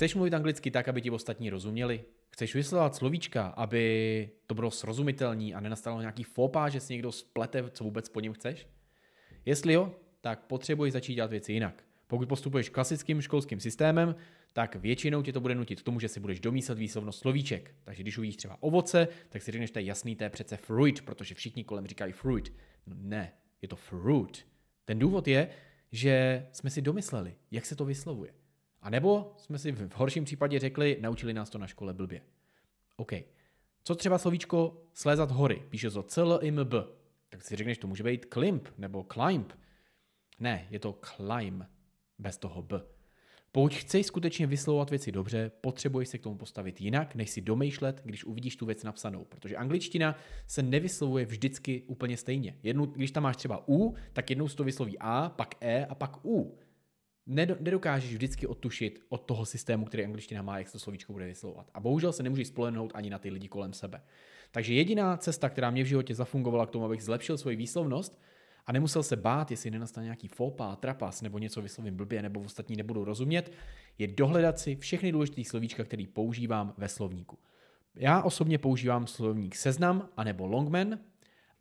Chceš mluvit anglicky tak, aby ti ostatní rozuměli? Chceš vyslovat slovíčka, aby to bylo srozumitelné a nenastalo nějaký fopa, že si někdo splete, co vůbec po něm chceš? Jestli jo, tak potřebuješ začít dělat věci jinak. Pokud postupuješ klasickým školským systémem, tak většinou tě to bude nutit k tomu, že si budeš domýšlet výslovnost slovíček. Takže když uvidíš třeba ovoce, tak si řekneš, to je jasný, to je přece fruit, protože všichni kolem říkají fruit. No ne, je to fruit. Ten důvod je, že jsme si domysleli, jak se to vyslovuje. A nebo jsme si v horším případě řekli, naučili nás to na škole blbě. OK. Co třeba slovíčko slézat hory? Píše to CLIMB. Tak si řekneš, to může být klimp nebo climb. Ne, je to climb bez toho B. Pokud chceš skutečně vyslovovat věci dobře, potřebuješ se k tomu postavit jinak, než si domýšlet, když uvidíš tu věc napsanou. Protože angličtina se nevyslovuje vždycky úplně stejně. Jednou, když tam máš třeba U, tak jednou se to vysloví A, pak E a pak U nedokážeš vždycky odtušit od toho systému, který angličtina má, jak se to slovíčko bude vyslovovat. A bohužel se nemůžeš spolehnout ani na ty lidi kolem sebe. Takže jediná cesta, která mě v životě zafungovala k tomu, abych zlepšil svoji výslovnost a nemusel se bát, jestli nenastane nějaký fopa, trapas nebo něco vyslovím blbě nebo v ostatní nebudou rozumět, je dohledat si všechny důležité slovíčka, které používám ve slovníku. Já osobně používám slovník seznam anebo longman,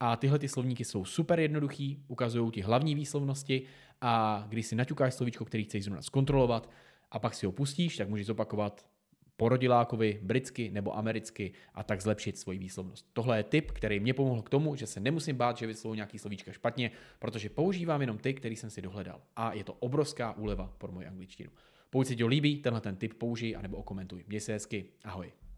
a tyhle ty slovníky jsou super jednoduchý, ukazují ti hlavní výslovnosti a když si naťukáš slovíčko, který chceš zrovna zkontrolovat a pak si ho pustíš, tak můžeš zopakovat porodilákovi, britsky nebo americky a tak zlepšit svoji výslovnost. Tohle je tip, který mě pomohl k tomu, že se nemusím bát, že vyslovu nějaký slovíčka špatně, protože používám jenom ty, který jsem si dohledal. A je to obrovská úleva pro moji angličtinu. Pokud se ti líbí, tenhle ten tip použij anebo okomentuj. Měj se hezky, ahoj.